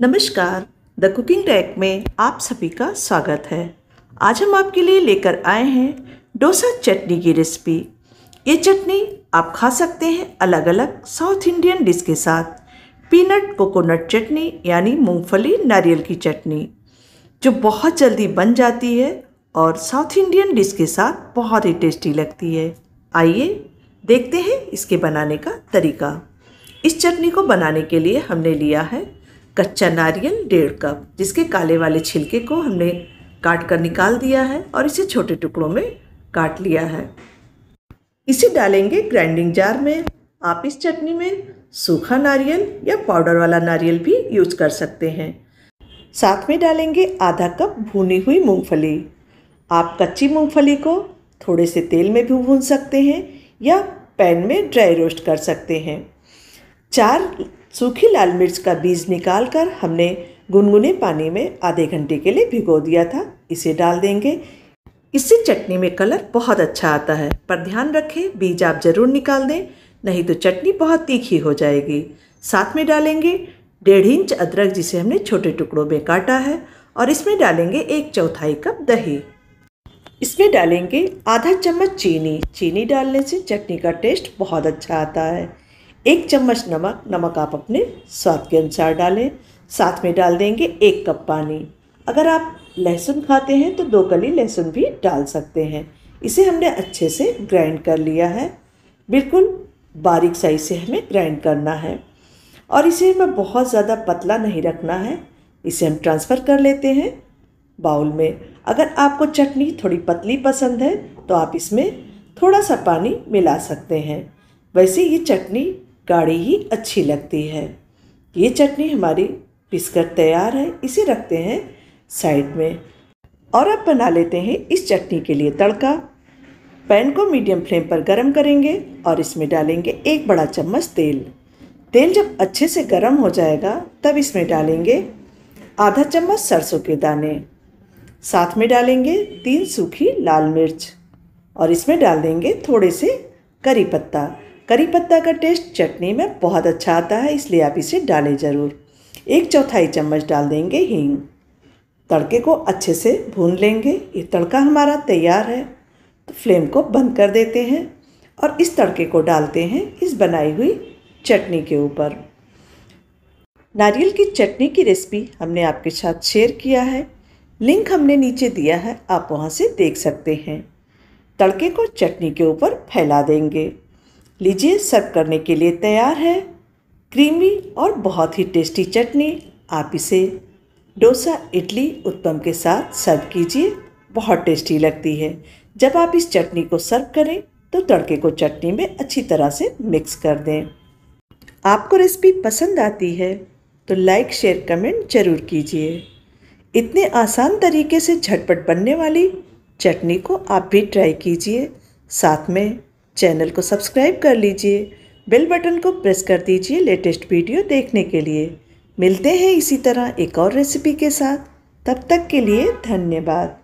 नमस्कार the cooking टैक में आप सभी का स्वागत है आज हम आपके लिए लेकर आए हैं डोसा चटनी की रेसिपी ये चटनी आप खा सकते हैं अलग अलग साउथ इंडियन डिश के साथ पीनट कोकोनट चटनी यानी मूंगफली नारियल की चटनी जो बहुत जल्दी बन जाती है और साउथ इंडियन डिश के साथ बहुत ही टेस्टी लगती है आइए देखते हैं इसके बनाने का तरीका इस चटनी को बनाने के लिए हमने लिया है कच्चा नारियल डेढ़ कप जिसके काले वाले छिलके को हमने काट कर निकाल दिया है और इसे छोटे टुकड़ों में काट लिया है इसे डालेंगे ग्राइंडिंग जार में आप इस चटनी में सूखा नारियल या पाउडर वाला नारियल भी यूज़ कर सकते हैं साथ में डालेंगे आधा कप भुनी हुई मूंगफली आप कच्ची मूंगफली को थोड़े से तेल में भी भून सकते हैं या पैन में ड्राई रोस्ट कर सकते हैं चार सूखी लाल मिर्च का बीज निकालकर हमने गुनगुने पानी में आधे घंटे के लिए भिगो दिया था इसे डाल देंगे इससे चटनी में कलर बहुत अच्छा आता है पर ध्यान रखें बीज आप ज़रूर निकाल दें नहीं तो चटनी बहुत तीखी हो जाएगी साथ में डालेंगे डेढ़ इंच अदरक जिसे हमने छोटे टुकड़ों में काटा है और इसमें डालेंगे एक चौथाई कप दही इसमें डालेंगे आधा चम्मच चीनी चीनी डालने से चटनी का टेस्ट बहुत अच्छा आता है एक चम्मच नमक नमक आप अपने स्वाद के अनुसार डालें साथ में डाल देंगे एक कप पानी अगर आप लहसुन खाते हैं तो दो कली लहसुन भी डाल सकते हैं इसे हमने अच्छे से ग्राइंड कर लिया है बिल्कुल बारीक साइज से हमें ग्राइंड करना है और इसे हमें बहुत ज़्यादा पतला नहीं रखना है इसे हम ट्रांसफ़र कर लेते हैं बाउल में अगर आपको चटनी थोड़ी पतली पसंद है तो आप इसमें थोड़ा सा पानी मिला सकते हैं वैसे ये चटनी गाढ़ी ही अच्छी लगती है ये चटनी हमारी पिसकर तैयार है इसे रखते हैं साइड में और अब बना लेते हैं इस चटनी के लिए तड़का पैन को मीडियम फ्लेम पर गर्म करेंगे और इसमें डालेंगे एक बड़ा चम्मच तेल तेल जब अच्छे से गर्म हो जाएगा तब इसमें डालेंगे आधा चम्मच सरसों के दाने साथ में डालेंगे तीन सूखी लाल मिर्च और इसमें डाल देंगे थोड़े से करी पत्ता करी पत्ता का टेस्ट चटनी में बहुत अच्छा आता है इसलिए आप इसे डालें ज़रूर एक चौथाई चम्मच डाल देंगे हींग तड़के को अच्छे से भून लेंगे ये तड़का हमारा तैयार है तो फ्लेम को बंद कर देते हैं और इस तड़के को डालते हैं इस बनाई हुई चटनी के ऊपर नारियल की चटनी की रेसिपी हमने आपके साथ शेयर किया है लिंक हमने नीचे दिया है आप वहाँ से देख सकते हैं तड़के को चटनी के ऊपर फैला देंगे लीजिए सर्व करने के लिए तैयार है क्रीमी और बहुत ही टेस्टी चटनी आप इसे डोसा इडली उत्पम के साथ सर्व कीजिए बहुत टेस्टी लगती है जब आप इस चटनी को सर्व करें तो तड़के को चटनी में अच्छी तरह से मिक्स कर दें आपको रेसिपी पसंद आती है तो लाइक शेयर कमेंट जरूर कीजिए इतने आसान तरीके से झटपट बनने वाली चटनी को आप भी ट्राई कीजिए साथ में चैनल को सब्सक्राइब कर लीजिए बेल बटन को प्रेस कर दीजिए लेटेस्ट वीडियो देखने के लिए मिलते हैं इसी तरह एक और रेसिपी के साथ तब तक के लिए धन्यवाद